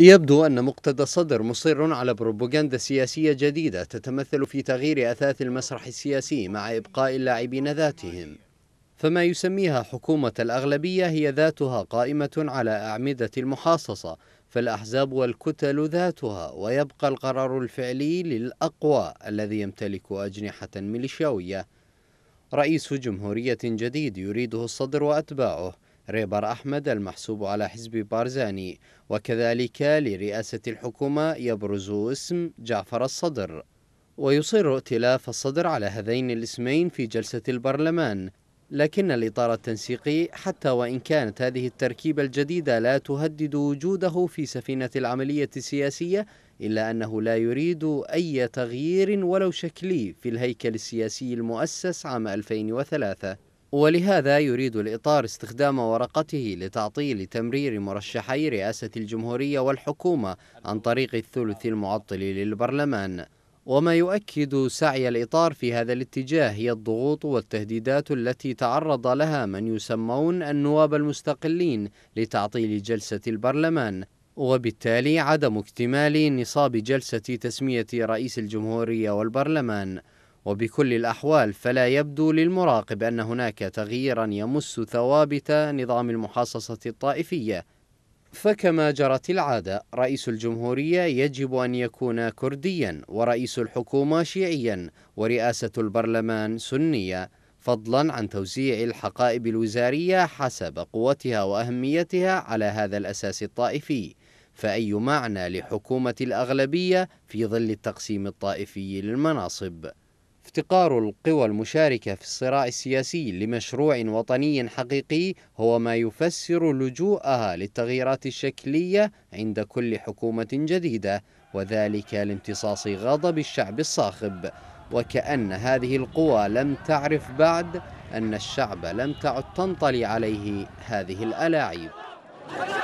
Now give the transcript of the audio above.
يبدو أن مقتدى الصدر مصر على بروبوغاندا سياسية جديدة تتمثل في تغيير أثاث المسرح السياسي مع إبقاء اللاعبين ذاتهم فما يسميها حكومة الأغلبية هي ذاتها قائمة على أعمدة المحاصصة فالأحزاب والكتل ذاتها ويبقى القرار الفعلي للأقوى الذي يمتلك أجنحة ميليشياوية رئيس جمهورية جديد يريده الصدر وأتباعه ريبر أحمد المحسوب على حزب بارزاني وكذلك لرئاسة الحكومة يبرز اسم جعفر الصدر ويصر ائتلاف الصدر على هذين الاسمين في جلسة البرلمان لكن الإطار التنسيقي حتى وإن كانت هذه التركيبة الجديدة لا تهدد وجوده في سفينة العملية السياسية إلا أنه لا يريد أي تغيير ولو شكلي في الهيكل السياسي المؤسس عام 2003 ولهذا يريد الإطار استخدام ورقته لتعطيل تمرير مرشحي رئاسة الجمهورية والحكومة عن طريق الثلث المعطل للبرلمان وما يؤكد سعي الإطار في هذا الاتجاه هي الضغوط والتهديدات التي تعرض لها من يسمون النواب المستقلين لتعطيل جلسة البرلمان وبالتالي عدم اكتمال نصاب جلسة تسمية رئيس الجمهورية والبرلمان وبكل الأحوال فلا يبدو للمراقب أن هناك تغييرا يمس ثوابت نظام المحاصصة الطائفية فكما جرت العادة رئيس الجمهورية يجب أن يكون كرديا ورئيس الحكومة شيعيا ورئاسة البرلمان سنية فضلا عن توزيع الحقائب الوزارية حسب قوتها وأهميتها على هذا الأساس الطائفي فأي معنى لحكومة الأغلبية في ظل التقسيم الطائفي للمناصب؟ افتقار القوى المشاركة في الصراع السياسي لمشروع وطني حقيقي هو ما يفسر لجوءها للتغييرات الشكلية عند كل حكومة جديدة وذلك لامتصاص غضب الشعب الصاخب وكأن هذه القوى لم تعرف بعد أن الشعب لم تعد تنطلي عليه هذه الألاعيب